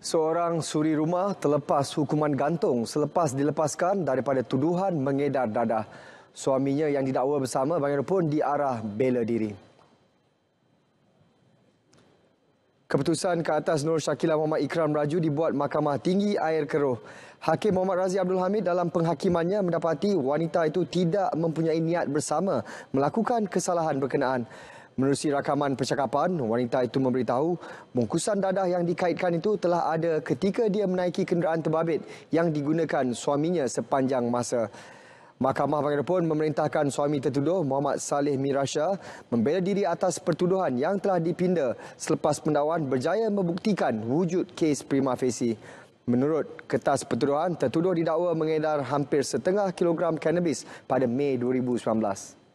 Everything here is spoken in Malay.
Seorang suri rumah terlepas hukuman gantung selepas dilepaskan daripada tuduhan mengedar dadah. Suaminya yang didakwa bersama bagaimanapun diarah bela diri. Keputusan ke atas Nur Syakila Muhammad Ikram Raju dibuat Mahkamah Tinggi Air Keruh. Hakim Muhammad Razi Abdul Hamid dalam penghakimannya mendapati wanita itu tidak mempunyai niat bersama melakukan kesalahan berkenaan. Menerusi rakaman percakapan, wanita itu memberitahu bungkusan dadah yang dikaitkan itu telah ada ketika dia menaiki kenderaan terbabit yang digunakan suaminya sepanjang masa. Mahkamah Panggara pun memerintahkan suami tertuduh Muhammad Saleh Mirasha membela diri atas pertuduhan yang telah dipinda selepas pendawan berjaya membuktikan wujud kes prima facie. Menurut kertas pertuduhan, tertuduh didakwa mengedar hampir setengah kilogram kanabis pada Mei 2019.